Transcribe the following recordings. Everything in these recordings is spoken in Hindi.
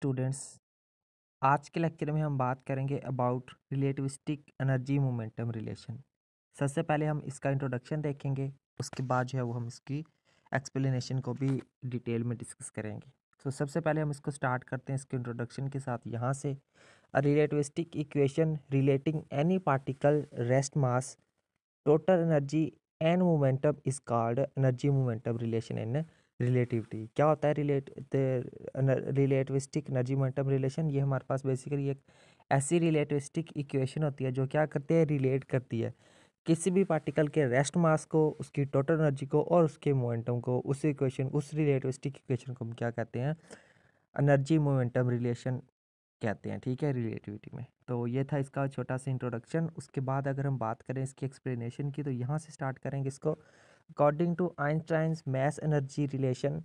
स्टूडेंट्स आज के लेक्चर में हम बात करेंगे about relativistic energy momentum relation सबसे पहले हम इसका इंट्रोडक्शन देखेंगे उसके बाद जो है वो हम इसकी एक्सप्लेनेशन को भी डिटेल में डिस्कस करेंगे तो so, सबसे पहले हम इसको स्टार्ट करते हैं इसके इंट्रोडक्शन के साथ यहाँ से relativistic equation relating any particle rest mass total energy and momentum is called energy momentum relation in relativity क्या होता है relate relativistic energy momentum relation ये हमारे पास बेसिकली एक ऐसी रिलेटिविस्टिक इक्वेशन होती है जो क्या करती है रिलेट करती है किसी भी पार्टिकल के रेस्ट मास को उसकी टोटल एनर्जी को और उसके मोमेंटम को उस इक्वेशन उस रिलेटिविस्टिक इक्वेशन को हम क्या कहते हैं एनर्जी मोमेंटम रिलेशन कहते हैं ठीक है रिलेटिविटी में तो ये था इसका छोटा सा इंट्रोडक्शन उसके बाद अगर हम बात करें इसकी एक्सप्लेनेशन की तो यहाँ से स्टार्ट करेंगे इसको according to Einstein's mass energy relation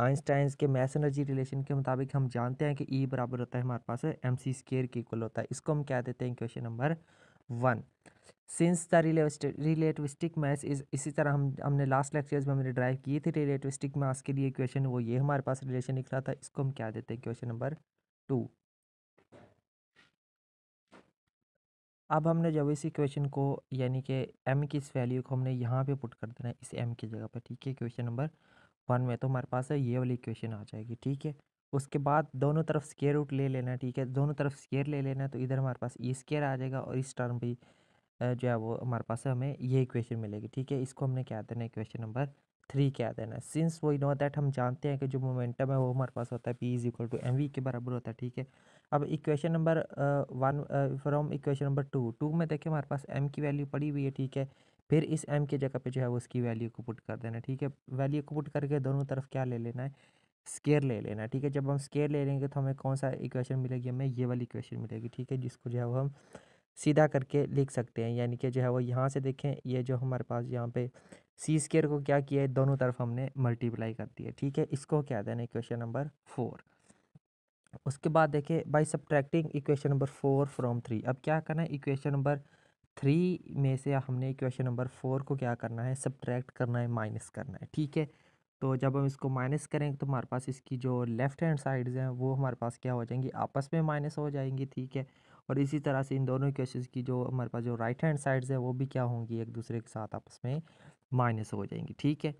Einstein's के मैस एनर्जी रिलेशन के मुताबिक हम जानते हैं कि ई e बराबर होता है हमारे पास एम सी स्केयर के इक्वल होता है इसको हम क्या देते हैं question number one since the relativistic mass is इसी तरह हम हमने लास्ट लेक्चर्स में हमने ड्राइव किए थे रिलेटिविस्टिक मास के लिए क्वेश्चन वो ये हमारे पास रिलेशन निकला था इसको हम क्या देते हैं क्वेश्चन नंबर टू अब हमने जब इसी क्वेश्चन को यानी कि एम की इस वैल्यू को हमने यहाँ पे पुट कर देना है इस एम की जगह पर ठीक है क्वेश्चन नंबर वन में तो हमारे पास है ये वाली क्वेश्चन आ जाएगी ठीक है उसके बाद दोनों तरफ स्केयर रूट ले लेना है ठीक है दोनों तरफ स्केयर ले लेना है तो इधर हमारे पास ई स्केयर आ जाएगा और इस टर्म भी जो है वो हमारे पास हमें ये क्वेश्चन मिलेगी ठीक है इसको हमने क्या देना है क्वेश्चन नंबर थ्री क्या देना है सिंस वो नो दैट हम जानते हैं कि जो मोमेंटम है वो हमारे पास होता है P is equal to M V के बराबर होता है ठीक है अब equation number one from equation number two two में देखिए हमारे पास एम की वैल्यू पड़ी हुई है ठीक है फिर इस एम के जगह पे जो है वो उसकी वैल्यू को पुट कर देना ठीक है वैल्यू को पुट करके दोनों तरफ क्या ले लेना है स्केयर ले लेना ठीक है जब हम स्केयर ले लेंगे तो हमें कौन सा इक्वेशन मिलेगी हमें ये वाली इक्वेशन मिलेगी ठीक है जिसको जो है वो हम सीधा करके लिख सकते हैं यानी कि जो है वो यहाँ से देखें ये जो हमारे पास यहाँ पे सी स्केयर को क्या किया है दोनों तरफ हमने मल्टीप्लाई कर दिया ठीक है इसको क्या देना इक्वेशन नंबर फोर उसके बाद देखिए by subtracting equation number four from three अब क्या करना है इक्वेशन नंबर थ्री में से हमने इक्वेशन नंबर फोर को क्या करना है सब्ट्रैक्ट करना है माइनस करना है ठीक है तो जब हम इसको माइनस करेंगे तो हमारे पास इसकी जो लेफ़्ट हैंड साइड्स हैं वो हमारे पास क्या हो जाएंगी आपस में माइनस हो जाएंगी ठीक है और इसी तरह से इन दोनों इक्वेशन की जो हमारे पास जो राइट हैंड साइड्स हैं वो भी क्या होंगी एक दूसरे के साथ आपस में माइनस हो जाएंगी ठीक है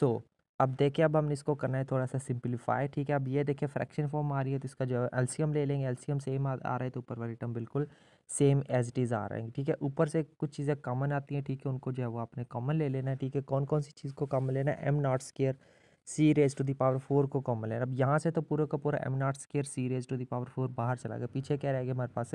सो so, अब देखिए अब हम इसको करना है थोड़ा सा सिंपलीफाई ठीक है अब ये देखिए फ्रैक्शन फॉर्म आ रही है तो इसका जो है एल्सीयम ले लेंगे एल्सीयम सेम आ, आ रहा है तो ऊपर वाली टर्म बिल्कुल सेम एज इट इज़ आ रहे हैं ठीक है ऊपर से कुछ चीज़ें कॉमन आती हैं ठीक है उनको जो है वो आपने कॉमन ले लेना है ठीक है कौन कौन सी चीज़ को कॉमन लेना है M not square C raise to the power four को कॉमन लेना अब यहाँ से तो पूरे का पूरा M not square C raise to the power four बाहर चला गया पीछे क्या रह गया हमारे पास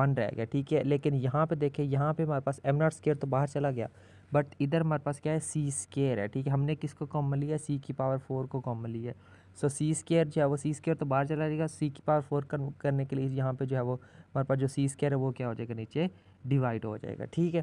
वन रह गया ठीक है लेकिन यहाँ पे देखें यहाँ पे हमारे पास एम नॉट स्केयर तो बाहर चला गया बट इधर हमारे पास क्या है सी स्केयर है ठीक है हमने किसको कॉमन लिया सी की पावर फोर को कॉमन लिया सो सी स्केयर जो है वो सी स्केयर तो बाहर चला जाएगा सी की पावर फोर कर, करने के लिए यहाँ पे जो है वो हमारे पास जो सी स्केयर है वो क्या हो जाएगा नीचे डिवाइड हो जाएगा ठीक है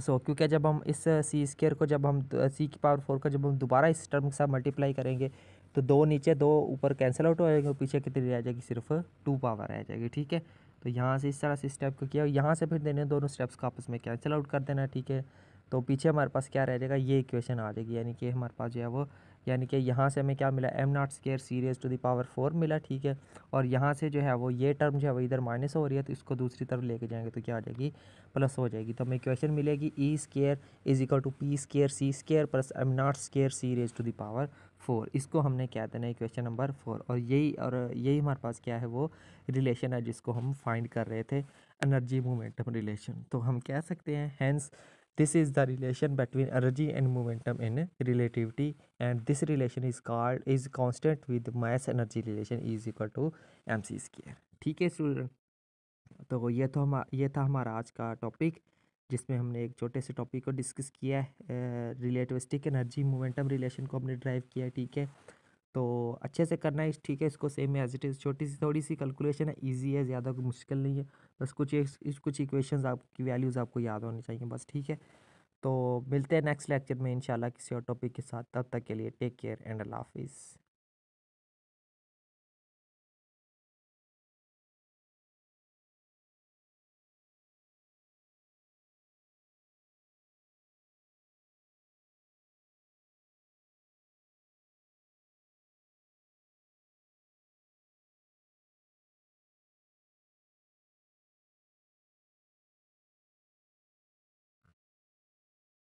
सो so, क्योंकि जब हम इस सी स्केयर को जब हम सी की पावर फोर का जब हम दोबारा इस टर्म के साथ मल्टीप्लाई करेंगे तो दो नीचे दो ऊपर कैंसिल आउट हो जाएंगे पीछे कितनी रह जाएगी सिर्फ टू पावर रह जाएगी ठीक है तो यहाँ से इस तरह से स्टेप को किया और यहाँ से फिर देने दोनों स्टेप्स का आपस में कैंसिल आउट कर देना ठीक है तो पीछे हमारे पास क्या रह जाएगा ये इक्वेशन आ जाएगी यानी कि हमारे पास जो है वो यानी कि यहाँ से हमें क्या मिला M not square C raise to the power four मिला ठीक है और यहाँ से जो है वो ये टर्म जो है वो इधर माइनस हो रही है तो इसको दूसरी तरफ लेके जाएंगे तो क्या आ जाएगी प्लस हो जाएगी तो हमें क्वेश्चन मिलेगी E square is equal to P square C square plus M not square C to the power four इसको हमने क्या देना है क्वेश्चन नंबर फोर और यही और यही हमारे पास क्या है वो रिलेशन है जिसको हम फाइंड कर रहे थे एनर्जी मोमेंटम रिलेशन तो हम कह सकते हैं hence This is the relation between energy and momentum in relativity and this relation is called is constant with mass energy relation is equal to M C square ठीक है स्टूडेंट तो ये तो हम ये था हमारा आज का टॉपिक जिसमें हमने एक छोटे से टॉपिक को डिस्कस किया है रिलेटिविस्टिक एनर्जी मोमेंटम रिलेशन को हमने ड्राइव किया है ठीक है तो अच्छे से करना है ठीक है इसको सेम एज इट इज़ छोटी सी थोड़ी सी कैलकुलेशन है ईजी है ज़्यादा मुश्किल नहीं है बस कुछ इस कुछ इक्वेशंस आपकी वैल्यूज़ आपको याद होनी चाहिए बस ठीक है तो मिलते हैं नेक्स्ट लेक्चर में इंशाल्लाह किसी और टॉपिक के साथ तब तक के लिए टेक केयर एंड अल्लाह हाफिज़